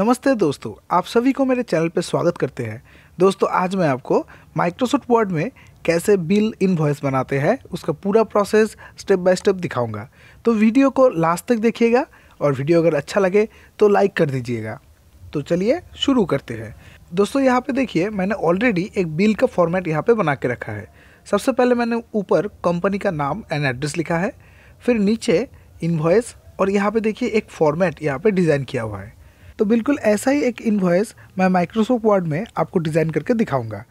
नमस्ते दोस्तों आप सभी को मेरे चैनल पर स्वागत करते हैं दोस्तों आज मैं आपको माइक्रोसॉफ्ट वर्ड में कैसे बिल इनवॉइस बनाते हैं उसका पूरा प्रोसेस स्टेप बाय स्टेप दिखाऊंगा तो वीडियो को लास्ट तक देखिएगा और वीडियो अगर अच्छा लगे तो लाइक कर दीजिएगा तो चलिए शुरू करते हैं दोस्तों यहाँ पर देखिए मैंने ऑलरेडी एक बिल का फॉर्मेट यहाँ पर बना के रखा है सबसे पहले मैंने ऊपर कंपनी का नाम एंड एड्रेस लिखा है फिर नीचे इन्वॉइस और यहाँ पे देखिए एक फॉर्मेट यहाँ पे डिज़ाइन किया हुआ है तो बिल्कुल ऐसा ही एक इन्वॉइस मैं माइक्रोसॉफ्ट वर्ड में आपको डिज़ाइन करके दिखाऊंगा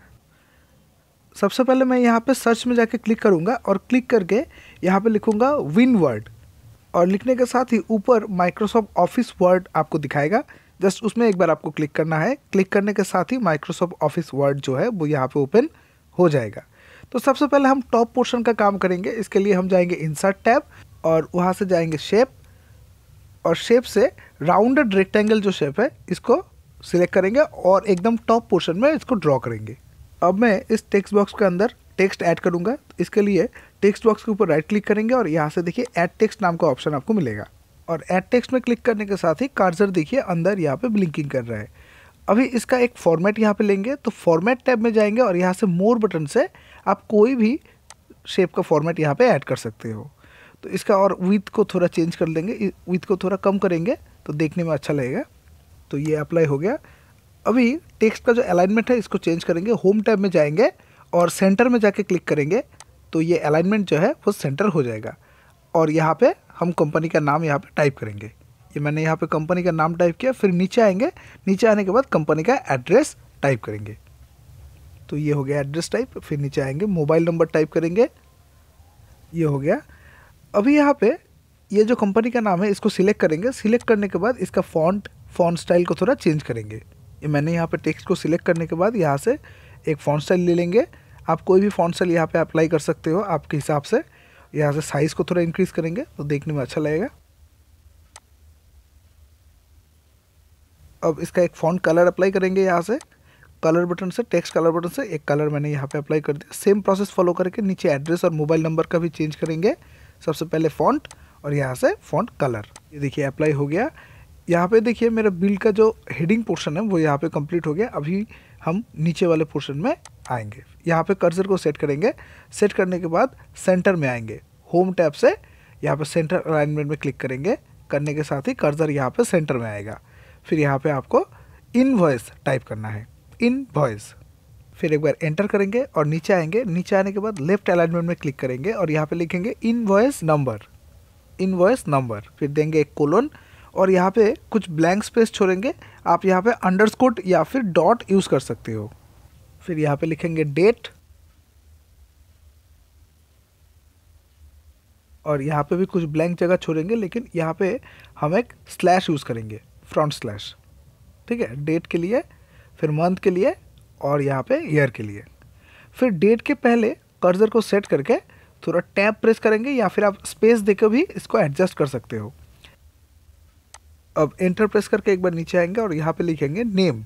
सबसे पहले मैं यहाँ पे सर्च में जाके क्लिक करूँगा और क्लिक करके यहाँ पे लिखूँगा विन वर्ड और लिखने के साथ ही ऊपर माइक्रोसॉफ्ट ऑफिस वर्ड आपको दिखाएगा जस्ट उसमें एक बार आपको क्लिक करना है क्लिक करने के साथ ही माइक्रोसॉफ्ट ऑफिस वर्ड जो है वो यहाँ पे ओपन हो जाएगा तो सबसे पहले हम टॉप पोर्शन का काम करेंगे इसके लिए हम जाएंगे इंसर्ट टैब और वहाँ से जाएंगे शेप और शेप से राउंडेड रेक्टेंगल जो शेप है इसको सिलेक्ट करेंगे और एकदम टॉप पोर्शन में इसको ड्रॉ करेंगे अब मैं इस टेक्स्ट बॉक्स के अंदर टेक्स्ट ऐड करूंगा इसके लिए टेक्स्ट बॉक्स के ऊपर राइट क्लिक करेंगे और यहाँ से देखिए ऐड टेक्स्ट नाम का ऑप्शन आपको मिलेगा और ऐड टेक्स्ट में क्लिक करने के साथ ही कार्जर देखिए अंदर यहाँ पे ब्लिंकिंग कर रहा है अभी इसका एक फॉर्मेट यहाँ पे लेंगे तो फॉर्मेट टैब में जाएंगे और यहाँ से मोर बटन से आप कोई भी शेप का फॉर्मेट यहाँ पे ऐड कर सकते हो तो इसका और विथ को थोड़ा चेंज कर लेंगे विथ को थोड़ा कम करेंगे तो देखने में अच्छा लगेगा तो ये अप्लाई हो गया अभी टेक्स्ट का जो अलाइनमेंट है इसको चेंज करेंगे होम टैब में जाएंगे और सेंटर में जाके क्लिक करेंगे तो ये अलाइनमेंट जो है वो सेंटर हो जाएगा और यहाँ पे हम कंपनी का नाम यहाँ पे टाइप करेंगे ये मैंने यहाँ पे कंपनी का नाम टाइप किया फिर नीचे आएंगे नीचे आने के बाद कंपनी का एड्रेस टाइप करेंगे तो ये हो गया एड्रेस टाइप फिर नीचे आएंगे मोबाइल नंबर टाइप करेंगे ये हो गया अभी यहाँ पर ये जो कंपनी का नाम है इसको सिलेक्ट करेंगे सिलेक्ट करने के बाद इसका फॉन्ट फॉन्ट स्टाइल को थोड़ा चेंज करेंगे मैंने यहाँ पे टेक्स्ट को सिलेक्ट करने के बाद यहाँ से एक फॉन्ट स्टाइल ले लेंगे आप कोई भी फॉन्ट स्टाइल यहाँ पे अप्लाई कर सकते हो आपके हिसाब से यहाँ से साइज़ को थोड़ा इंक्रीज़ करेंगे तो देखने में अच्छा लगेगा अब इसका एक फॉन्ट कलर अप्लाई करेंगे यहाँ से कलर बटन से टेक्स्ट कलर बटन से एक कलर मैंने यहाँ पे अप्लाई कर दिया सेम प्रोसेस फॉलो करके नीचे एड्रेस और मोबाइल नंबर का भी चेंज करेंगे सबसे पहले फॉन्ट और यहाँ से फॉन्ट कलर ये देखिए अप्लाई हो गया यहाँ पे देखिए मेरा बिल का जो हेडिंग पोर्शन है वो यहाँ पे कंप्लीट हो गया अभी हम नीचे वाले पोर्शन में आएंगे यहाँ पे कर्जर को सेट करेंगे सेट करने के बाद सेंटर में आएंगे होम टैप से यहाँ पे सेंटर अलाइनमेंट में क्लिक करेंगे करने के साथ ही कर्ज़र यहाँ पे सेंटर में आएगा फिर यहाँ पे आपको इन वॉयस टाइप करना है इन वॉयस फिर एक बार एंटर करेंगे और नीचे आएंगे नीचे आने के बाद लेफ्ट अलाइनमेंट में क्लिक करेंगे और यहाँ पर लिखेंगे invoice number invoice number फिर देंगे एक कोलन और यहाँ पे कुछ ब्लैंक स्पेस छोड़ेंगे आप यहाँ पे अंडरस्कोट या फिर डॉट यूज़ कर सकते हो फिर यहाँ पे लिखेंगे डेट और यहाँ पे भी कुछ ब्लैंक जगह छोड़ेंगे लेकिन यहाँ पे हम एक स्लैश यूज़ करेंगे फ्रंट स्लैश ठीक है डेट के लिए फिर मंथ के लिए और यहाँ पे ईयर के लिए फिर डेट के पहले कर्जर को सेट करके थोड़ा टैप प्रेस करेंगे या फिर आप स्पेस देकर भी इसको एडजस्ट कर सकते हो अब एंटर प्रेस करके एक बार नीचे आएंगे और यहाँ पे लिखेंगे नेम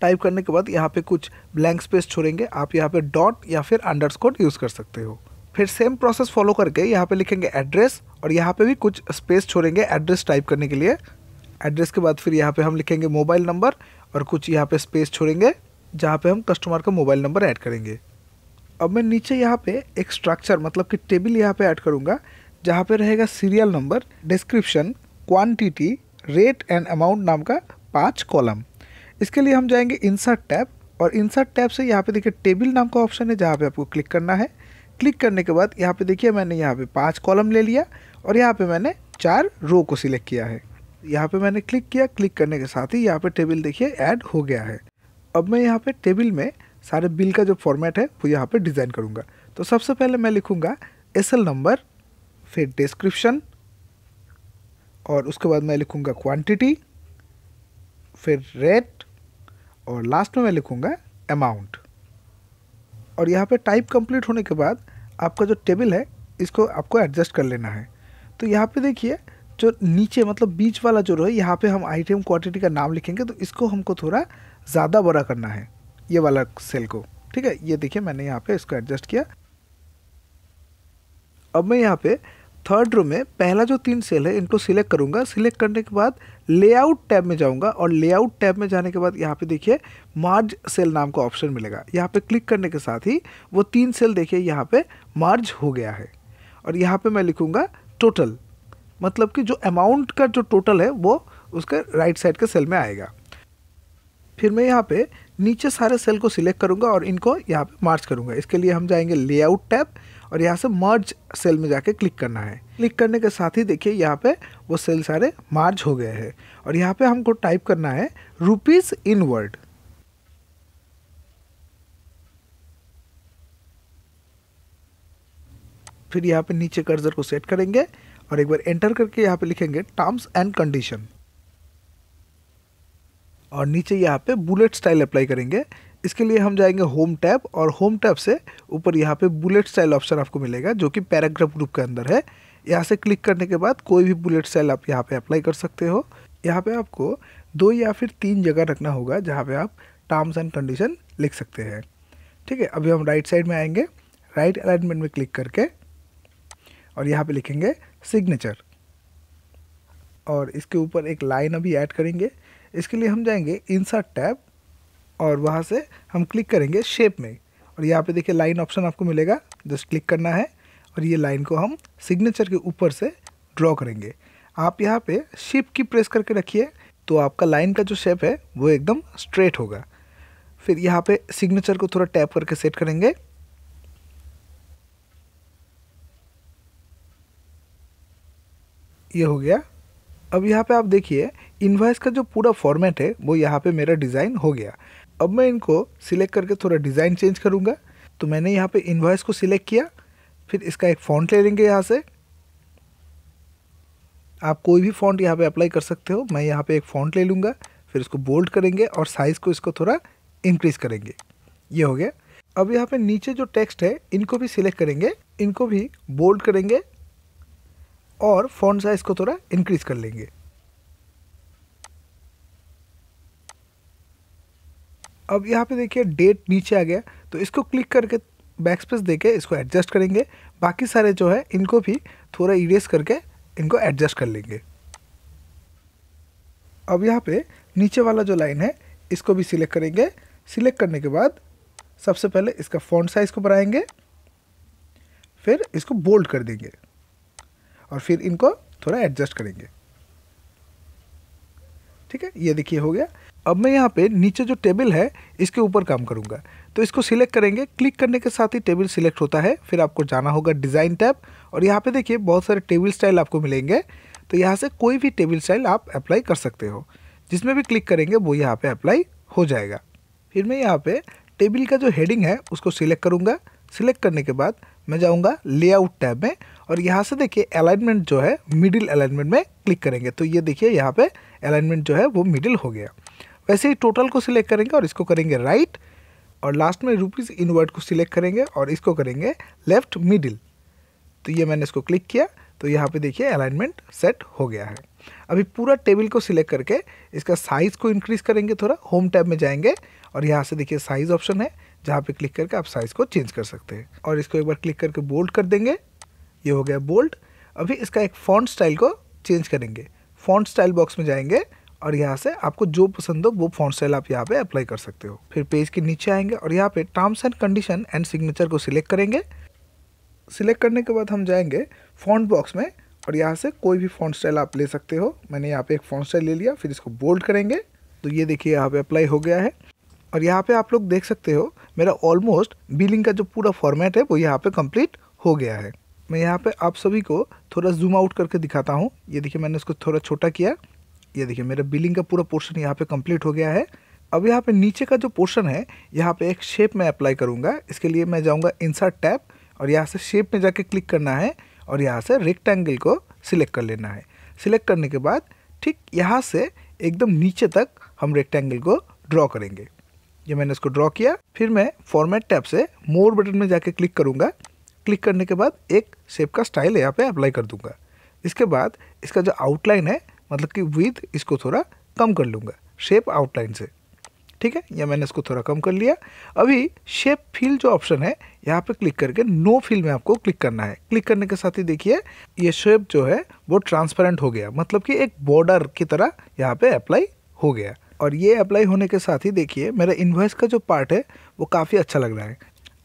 टाइप करने के बाद यहाँ पे कुछ ब्लैंक स्पेस छोड़ेंगे आप यहाँ पे डॉट या फिर अंडरस्कोर यूज़ कर सकते हो फिर सेम प्रोसेस फॉलो करके यहाँ पे लिखेंगे एड्रेस और यहाँ पे भी कुछ स्पेस छोड़ेंगे एड्रेस टाइप करने के लिए एड्रेस के बाद फिर यहाँ पे हम लिखेंगे मोबाइल नंबर और कुछ यहाँ पे स्पेस छोड़ेंगे जहाँ पे हम कस्टमर का मोबाइल नंबर ऐड करेंगे अब मैं नीचे यहाँ पे एक स्ट्रक्चर मतलब कि टेबल यहाँ पे ऐड करूँगा जहाँ पे रहेगा serial number description quantity rate and amount नाम का पाँच कॉलम इसके लिए हम जाएंगे इंसर्ट टैब और इंसर्ट टैब से यहाँ पे देखिए टेबल नाम का ऑप्शन है जहाँ पे आपको क्लिक करना है क्लिक करने के बाद यहाँ पे देखिए मैंने यहाँ पे पाँच कॉलम ले लिया और यहाँ पे मैंने चार रो को सिलेक्ट किया है यहाँ पे मैंने क्लिक किया क्लिक करने के साथ ही यहाँ पे टेबल देखिए ऐड हो गया है अब मैं यहाँ पे टेबल में सारे बिल का जो फॉर्मेट है वो यहाँ पे डिज़ाइन करूँगा तो सबसे पहले मैं लिखूँगा एस नंबर फिर डिस्क्रिप्शन और उसके बाद मैं लिखूँगा क्वांटिटी फिर रेट और लास्ट में मैं लिखूँगा अमाउंट और यहाँ पे टाइप कंप्लीट होने के बाद आपका जो टेबल है इसको आपको एडजस्ट कर लेना है तो यहाँ पे देखिए जो नीचे मतलब बीच वाला जो है यहाँ पे हम आइटम क्वांटिटी का नाम लिखेंगे तो इसको हमको थोड़ा ज़्यादा बड़ा करना है ये वाला सेल को ठीक है ये देखिए मैंने यहाँ पे इसको एडजस्ट किया अब मैं यहाँ पे थर्ड रो में पहला जो तीन सेल है इनको सिलेक्ट करूँगा सिलेक्ट करने के बाद लेआउट टैब में जाऊँगा और लेआउट टैब में जाने के बाद यहाँ पे देखिए मार्ज सेल नाम का ऑप्शन मिलेगा यहाँ पे क्लिक करने के साथ ही वो तीन सेल देखिए यहाँ पे मार्ज हो गया है और यहाँ पे मैं लिखूँगा टोटल मतलब कि जो अमाउंट का जो टोटल है वो उसके राइट साइड के सेल में आएगा फिर मैं यहाँ पर नीचे सारे सेल को सिलेक्ट करूँगा और इनको यहाँ पे मार्च करूँगा इसके लिए हम जाएंगे लेआउट टैब और यहाँ से मर्ज सेल में जाके क्लिक करना है क्लिक करने के साथ ही देखिए यहाँ पे वो सेल सारे मार्ज हो गए हैं और यहाँ पे हमको टाइप करना है रुपीज़ इन वर्ड फिर यहाँ पे नीचे कर्जर को सेट करेंगे और एक बार एंटर करके यहाँ पे लिखेंगे टर्म्स एंड कंडीशन और नीचे यहाँ पे बुलेट स्टाइल अप्लाई करेंगे इसके लिए हम जाएंगे होम टैब और होम टैब से ऊपर यहाँ पे बुलेट स्टाइल ऑप्शन आपको मिलेगा जो कि पैराग्राफ ग्रुप के अंदर है यहाँ से क्लिक करने के बाद कोई भी बुलेट स्टाइल आप यहाँ पे अप्लाई कर सकते हो यहाँ पे आपको दो या फिर तीन जगह रखना होगा जहाँ पे आप टर्म्स एंड कंडीशन लिख सकते हैं ठीक है अभी हम राइट साइड में आएंगे राइट अलाइनमेंट में क्लिक करके और यहाँ पे लिखेंगे सिग्नेचर और इसके ऊपर एक लाइन अभी ऐड करेंगे इसके लिए हम जाएंगे इंसर्ट टैब और वहाँ से हम क्लिक करेंगे शेप में और यहाँ पे देखिए लाइन ऑप्शन आपको मिलेगा जस्ट क्लिक करना है और ये लाइन को हम सिग्नेचर के ऊपर से ड्रॉ करेंगे आप यहाँ पे शिप की प्रेस करके रखिए तो आपका लाइन का जो शेप है वो एकदम स्ट्रेट होगा फिर यहाँ पे सिग्नेचर को थोड़ा टैप करके सेट करेंगे ये हो गया अब यहाँ पे आप देखिए इन्वाइस का जो पूरा फॉर्मेट है वो यहाँ पे मेरा डिज़ाइन हो गया अब मैं इनको सिलेक्ट करके थोड़ा डिज़ाइन चेंज करूँगा तो मैंने यहाँ पे इन्वाइस को सिलेक्ट किया फिर इसका एक फ़ॉन्ट ले लेंगे यहाँ से आप कोई भी फ़ॉन्ट यहाँ पे अप्लाई कर सकते हो मैं यहाँ पे एक फ़ॉन्ट ले लूँगा फिर इसको बोल्ड करेंगे और साइज़ को इसको थोड़ा इंक्रीज़ करेंगे ये हो गया अब यहाँ पे नीचे जो टेक्स्ट है इनको भी सिलेक्ट करेंगे इनको भी बोल्ड करेंगे और फ़ॉन्ट साइज़ को थोड़ा इंक्रीज़ कर लेंगे अब यहाँ पे देखिए डेट नीचे आ गया तो इसको क्लिक करके बैक स्पेस दे के इसको एडजस्ट करेंगे बाकी सारे जो है इनको भी थोड़ा इरेस करके इनको एडजस्ट कर लेंगे अब यहाँ पे नीचे वाला जो लाइन है इसको भी सिलेक्ट करेंगे सिलेक्ट करने के बाद सबसे पहले इसका फॉन्ट साइज़ को बढ़ाएंगे फिर इसको बोल्ड कर देंगे और फिर इनको थोड़ा एडजस्ट करेंगे ठीक है ये देखिए हो गया अब मैं यहाँ पे नीचे जो टेबल है इसके ऊपर काम करूँगा तो इसको सिलेक्ट करेंगे क्लिक करने के साथ ही टेबल सिलेक्ट होता है फिर आपको जाना होगा डिज़ाइन टैब और यहाँ पे देखिए बहुत सारे टेबल स्टाइल आपको मिलेंगे तो यहाँ से कोई भी टेबल स्टाइल आप अप्लाई कर सकते हो जिसमें भी क्लिक करेंगे वो यहाँ पर अप्लाई हो जाएगा फिर मैं यहाँ पर टेबल का जो हेडिंग है उसको सिलेक्ट करूँगा सिलेक्ट करने के बाद मैं जाऊँगा लेआउट टैब में और यहाँ से देखिए अलाइनमेंट जो है मिडिल अलाइनमेंट में क्लिक करेंगे तो ये देखिए यहाँ पे अलाइनमेंट जो है वो मिडिल हो गया वैसे ही टोटल को सिलेक्ट करेंगे और इसको करेंगे राइट और लास्ट में रुपीज़ इनवर्ट को सिलेक्ट करेंगे और इसको करेंगे लेफ्ट मिडिल तो ये मैंने इसको क्लिक किया तो यहाँ पे देखिए अलाइनमेंट सेट हो गया है अभी पूरा टेबल को सिलेक्ट करके इसका साइज़ को इंक्रीज़ करेंगे थोड़ा होम टैब में जाएंगे और यहाँ से देखिए साइज़ ऑप्शन है जहाँ पे क्लिक करके आप साइज़ को चेंज कर सकते हैं और इसको एक बार क्लिक करके बोल्ड कर देंगे ये हो गया बोल्ड अभी इसका एक फॉन्ट स्टाइल को चेंज करेंगे फॉन्ट स्टाइल बॉक्स में जाएंगे और यहाँ से आपको जो पसंद हो वो फॉन्ट स्टाइल आप यहाँ पे अप्लाई कर सकते हो फिर पेज के नीचे आएंगे और यहाँ पे terms and condition and signature को सिलेक्ट करेंगे सिलेक्ट करने के बाद हम जाएंगे फॉन्ट बॉक्स में और यहाँ से कोई भी फॉन्ट स्टाइल आप ले सकते हो मैंने यहाँ पे एक फॉन्ट स्टाइल ले लिया फिर इसको बोल्ड करेंगे तो ये देखिए यहाँ पे अप्लाई हो गया है और यहाँ पे आप लोग देख सकते हो मेरा ऑलमोस्ट बिलिंग का जो पूरा फॉर्मेट है वो यहाँ पे कंप्लीट हो गया है मैं यहाँ पे आप सभी को थोड़ा जूम आउट करके दिखाता हूँ ये देखिए मैंने उसको थोड़ा छोटा किया ये देखिए मेरा बिलिंग का पूरा पोर्शन यहाँ पे कंप्लीट हो गया है अब यहाँ पे नीचे का जो पोर्शन है यहाँ पे एक शेप मैं अप्लाई करूँगा इसके लिए मैं जाऊँगा इंसर्ट टैप और यहाँ से शेप में जाके क्लिक करना है और यहाँ से रेक्टेंगल को सिलेक्ट कर लेना है सिलेक्ट करने के बाद ठीक यहाँ से एकदम नीचे तक हम रेक्टेंगल को ड्रॉ करेंगे ये मैंने इसको ड्रॉ किया फिर मैं फॉर्मेट टैब से मोर बटन में जाके क्लिक करूँगा क्लिक करने के बाद एक शेप का स्टाइल यहाँ पे अप्लाई कर दूंगा इसके बाद इसका जो आउटलाइन है मतलब कि विथ इसको थोड़ा कम कर लूँगा शेप आउटलाइन से ठीक है या मैंने इसको थोड़ा कम कर लिया अभी शेप फील जो ऑप्शन है यहाँ पे क्लिक करके नो फील में आपको क्लिक करना है क्लिक करने के साथ ही देखिए ये शेप जो है वो ट्रांसपेरेंट हो गया मतलब कि एक बॉर्डर की तरह यहाँ पे अप्लाई हो गया और ये अप्लाई होने के साथ ही देखिए मेरा इन्वॉइस का जो पार्ट है वो काफ़ी अच्छा लग रहा है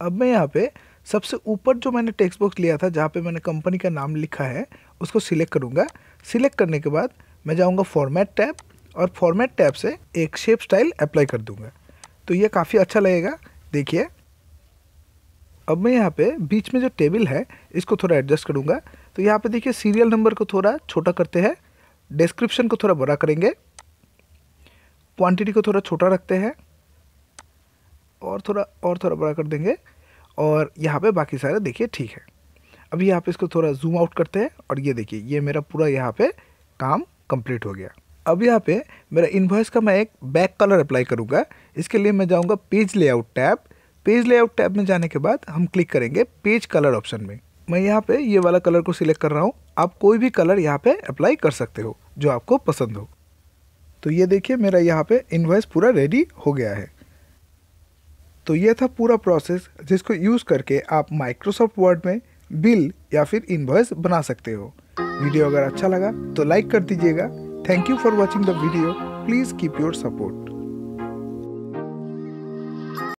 अब मैं यहाँ पे सबसे ऊपर जो मैंने टेक्स्ट बॉक्स लिया था जहाँ पे मैंने कंपनी का नाम लिखा है उसको सिलेक्ट करूँगा सिलेक्ट करने के बाद मैं जाऊँगा फॉर्मेट टैब और फॉर्मेट टैब से एक शेप स्टाइल अप्लाई कर दूँगा तो ये काफ़ी अच्छा लगेगा देखिए अब मैं यहाँ पे बीच में जो टेबल है इसको थोड़ा एडजस्ट करूँगा तो यहाँ पे देखिए सीरियल नंबर को थोड़ा छोटा करते हैं डिस्क्रिप्शन को थोड़ा बड़ा करेंगे क्वांटिटी को थोड़ा छोटा रखते हैं और थोड़ा और थोड़ा बड़ा कर देंगे और यहाँ पे बाकी सारे देखिए ठीक है अभी यहाँ इसको थोड़ा जूम आउट करते हैं और ये देखिए ये मेरा पूरा यहाँ पे काम कंप्लीट हो गया अब यहाँ पे मेरा इन्वॉइस का मैं एक बैक कलर अप्लाई करूँगा इसके लिए मैं जाऊँगा page layout tab page layout tab में जाने के बाद हम क्लिक करेंगे पेज कलर ऑप्शन में मैं यहाँ पे ये वाला कलर को सिलेक्ट कर रहा हूँ आप कोई भी कलर यहाँ पे अप्लाई कर सकते हो जो आपको पसंद हो तो ये देखिए मेरा यहाँ पे इन्वाइस पूरा रेडी हो गया है तो ये था पूरा प्रोसेस जिसको यूज़ करके आप माइक्रोसॉफ्ट वर्ड में बिल या फिर इन्वॉइस बना सकते हो वीडियो अगर अच्छा लगा तो लाइक कर दीजिएगा thank you for watching the video please keep your support